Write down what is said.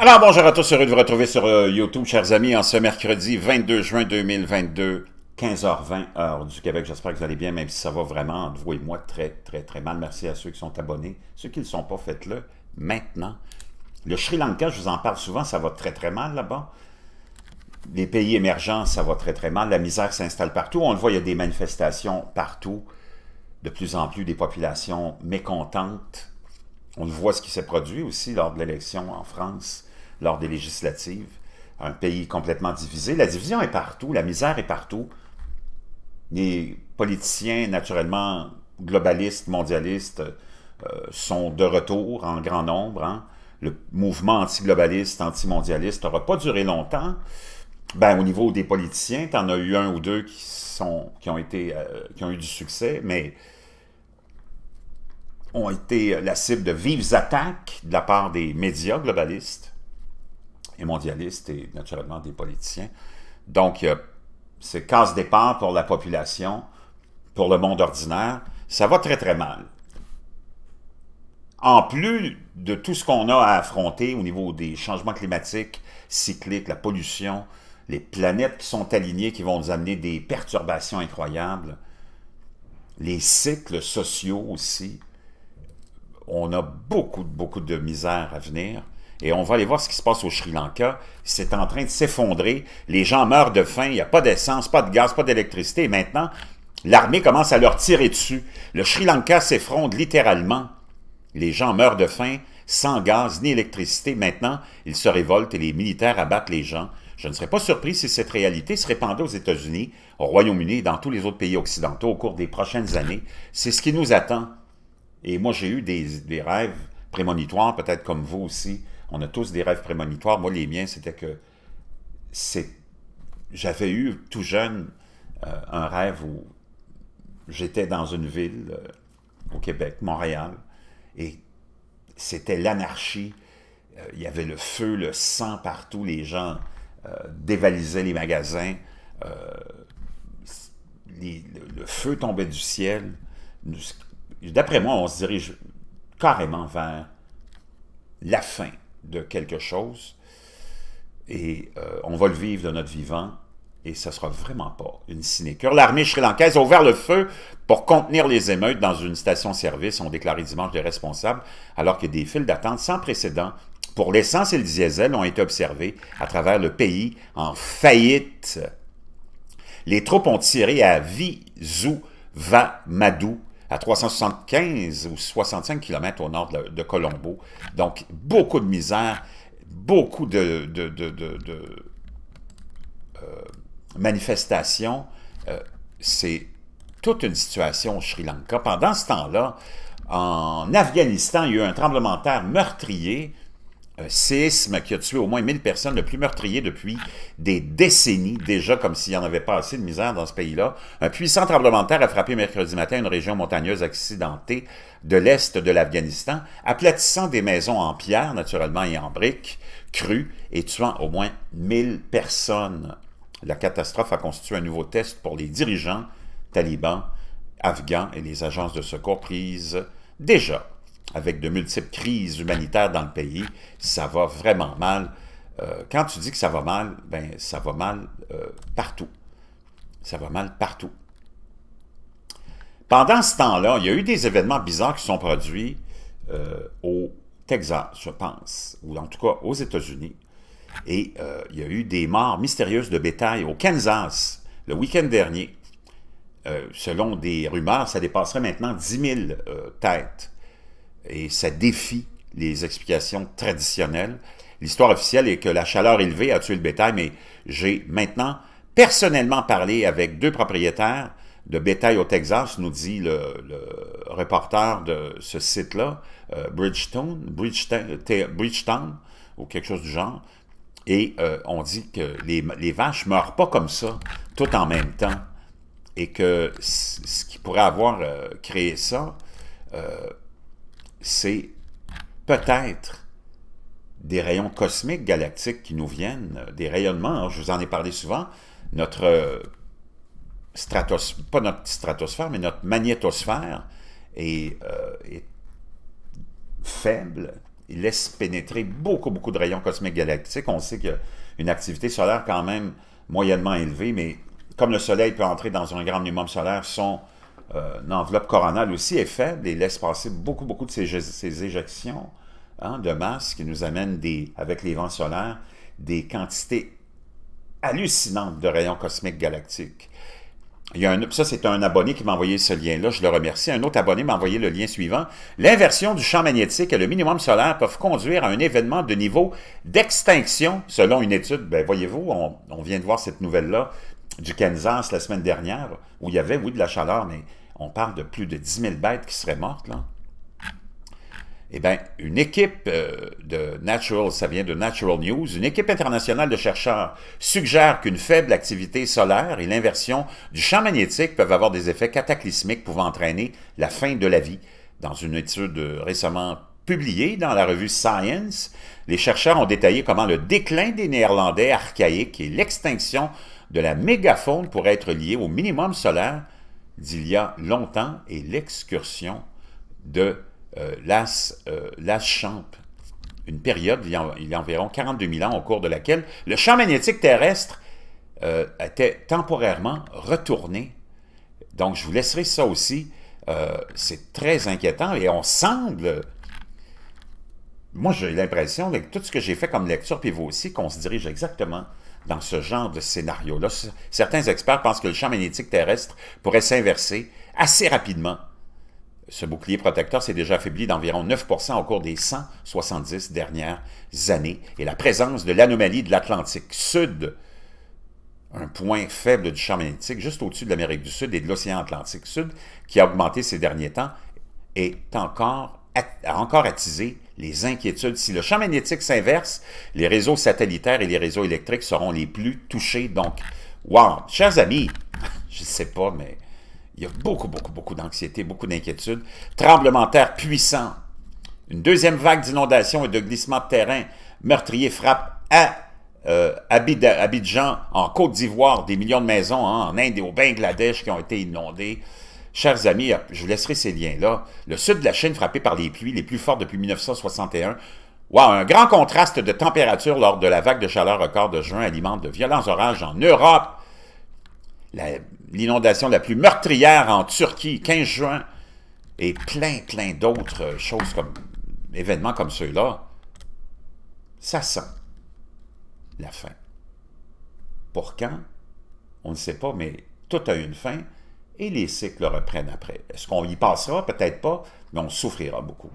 Alors bonjour à tous, heureux de vous retrouver sur euh, YouTube, chers amis, en ce mercredi 22 juin 2022, 15h20, heure du Québec. J'espère que vous allez bien, même si ça va vraiment, vous et moi, très, très, très mal. Merci à ceux qui sont abonnés. Ceux qui ne le sont pas, faites-le maintenant. Le Sri Lanka, je vous en parle souvent, ça va très, très mal là-bas. Les pays émergents, ça va très, très mal. La misère s'installe partout. On le voit, il y a des manifestations partout. De plus en plus, des populations mécontentes. On le voit ce qui s'est produit aussi lors de l'élection en France lors des législatives. Un pays complètement divisé. La division est partout, la misère est partout. Les politiciens, naturellement, globalistes, mondialistes, euh, sont de retour en grand nombre. Hein. Le mouvement antiglobaliste, antimondialiste n'aura pas duré longtemps. Ben, au niveau des politiciens, tu en as eu un ou deux qui, sont, qui, ont été, euh, qui ont eu du succès, mais ont été la cible de vives attaques de la part des médias globalistes et mondialistes et naturellement des politiciens. Donc, euh, c'est casse départ pour la population, pour le monde ordinaire. Ça va très, très mal. En plus de tout ce qu'on a à affronter au niveau des changements climatiques, cycliques, la pollution, les planètes qui sont alignées, qui vont nous amener des perturbations incroyables, les cycles sociaux aussi, on a beaucoup, beaucoup de misère à venir. Et on va aller voir ce qui se passe au Sri Lanka. C'est en train de s'effondrer. Les gens meurent de faim. Il n'y a pas d'essence, pas de gaz, pas d'électricité. maintenant, l'armée commence à leur tirer dessus. Le Sri Lanka s'effronde littéralement. Les gens meurent de faim, sans gaz ni électricité. Maintenant, ils se révoltent et les militaires abattent les gens. Je ne serais pas surpris si cette réalité se répandait aux États-Unis, au Royaume-Uni et dans tous les autres pays occidentaux au cours des prochaines années. C'est ce qui nous attend. Et moi, j'ai eu des rêves prémonitoires, peut-être comme vous aussi, on a tous des rêves prémonitoires. Moi, les miens, c'était que c'est, j'avais eu tout jeune euh, un rêve où j'étais dans une ville euh, au Québec, Montréal, et c'était l'anarchie. Euh, il y avait le feu, le sang partout, les gens dévalisaient les magasins, le, feu tombait du ciel. D'après moi, on se dirige carrément vers la fin de quelque chose et euh, on va le vivre de notre vivant et ce sera vraiment pas une sinécure. L'armée sri-lankaise a ouvert le feu pour contenir les émeutes dans une station-service, ont déclaré dimanche les responsables, alors que des files d'attente sans précédent pour l'essence et le diesel ont été observées à travers le pays en faillite. Les troupes ont tiré à Madu à 375 ou 65 km au nord de, Colombo. Donc, beaucoup de misère, beaucoup de, euh, manifestations. Euh, c'est toute une situation au Sri Lanka. Pendant ce temps-là, en Afghanistan, il y a eu un tremblement de terre meurtrier un séisme qui a tué au moins 1000 personnes, le plus meurtrier depuis des décennies, déjà comme s'il n'y en avait pas assez de misère dans ce pays-là. Un puissant tremblement de terre a frappé mercredi matin une région montagneuse accidentée de l'est de l'Afghanistan, aplatissant des maisons en pierre, naturellement, et en briques crues, et tuant au moins 1000 personnes. La catastrophe a constitué un nouveau test pour les dirigeants talibans, afghans et les agences de secours prises déjà avec de multiples crises humanitaires dans le pays, ça va vraiment mal. Euh, quand tu dis que ça va mal, ben ça va mal euh, partout. Ça va mal partout. Pendant ce temps-là, il y a eu des événements bizarres qui sont produits euh, au Texas, je pense, ou en tout cas aux États-Unis. Et il y a eu des morts mystérieuses de bétail au Kansas le week-end dernier. selon des rumeurs, ça dépasserait maintenant 10 000 têtes et ça défie les explications traditionnelles. L'histoire officielle est que la chaleur élevée a tué le bétail, mais j'ai maintenant personnellement parlé avec deux propriétaires de bétail au Texas, nous dit le, reporter de ce site-là, Bridgetown, euh, Bridgestone, Bridgetown, ou quelque chose du genre. Et euh, on dit que les, vaches ne meurent pas comme ça, tout en même temps. Et que ce qui pourrait avoir euh, créé ça, c'est peut-être des rayons cosmiques galactiques qui nous viennent, euh, des rayonnements, je vous en ai parlé souvent, notre euh, stratos, pas notre stratosphère, mais notre magnétosphère est, euh, est faible, il laisse pénétrer beaucoup, beaucoup de rayons cosmiques galactiques. On sait qu'il y a une activité solaire quand même moyennement élevée, mais comme le Soleil peut entrer dans un grand minimum solaire, son euh, l'enveloppe coronale aussi est faible et laisse passer beaucoup, beaucoup de ces, éjections hein, de masse qui nous amènent, avec les vents solaires, des quantités hallucinantes de rayons cosmiques galactiques. Il y a ça, c'est un abonné qui m'a envoyé ce lien-là, je le remercie. Un autre abonné m'a envoyé le lien suivant. L'inversion du champ magnétique et le minimum solaire peuvent conduire à un événement de niveau d'extinction, selon une étude. Ben, voyez-vous, on, vient de voir cette nouvelle-là du Kansas la semaine dernière, où il y avait, oui, de la chaleur, mais on parle de plus de 10 000 bêtes qui seraient mortes, là. Eh bien, une équipe euh, de Natural, ça vient de Natural News, une équipe internationale de chercheurs suggère qu'une faible activité solaire et l'inversion du champ magnétique peuvent avoir des effets cataclysmiques pouvant entraîner la fin de la vie. Dans une étude récemment publiée dans la revue Science, les chercheurs ont détaillé comment le déclin des Néerlandais archaïques et l'extinction de la mégafaune pour être liée au minimum solaire d'il y a longtemps et l'excursion de euh, Las, euh, une période, il y, a, environ 42 000 ans, au cours de laquelle le champ magnétique terrestre euh, était temporairement retourné. Donc, je vous laisserai ça aussi. Euh, c'est très inquiétant et on semble... Moi, j'ai l'impression, avec tout ce que j'ai fait comme lecture, puis vous aussi, qu'on se dirige exactement dans ce genre de scénario-là. Certains experts pensent que le champ magnétique terrestre pourrait s'inverser assez rapidement. Ce bouclier protecteur s'est déjà affaibli d'environ 9 au cours des 170 dernières années et la présence de l'anomalie de l'Atlantique Sud, un point faible du champ magnétique juste au-dessus de l'Amérique du Sud et de l'océan Atlantique Sud, qui a augmenté ces derniers temps, est encore a encore attisé les inquiétudes. Si le champ magnétique s'inverse, les réseaux satellitaires et les réseaux électriques seront les plus touchés. Donc, wow! Chers amis, je ne sais pas, mais il y a beaucoup, beaucoup, beaucoup d'anxiété, beaucoup d'inquiétude. Tremblement de terre puissant. Une deuxième vague d'inondations et de glissements de terrain. meurtriers frappe à euh, Abidjan, en Côte d'Ivoire, des millions de maisons hein, en Inde et au Bangladesh qui ont été inondées. Chers amis, je vous laisserai ces liens-là. Le sud de la Chine frappé par les pluies les plus fortes depuis 1961. Wow, un grand contraste de température lors de la vague de chaleur record de juin alimente de violents orages en Europe. L'inondation la, la plus meurtrière en Turquie, 15 juin, et plein, plein d'autres choses comme événements comme ceux-là. Ça sent la fin. Pour quand? On ne sait pas, mais tout a une fin et les cycles reprennent après. Est-ce qu'on y passera? Peut-être pas, mais on souffrira beaucoup.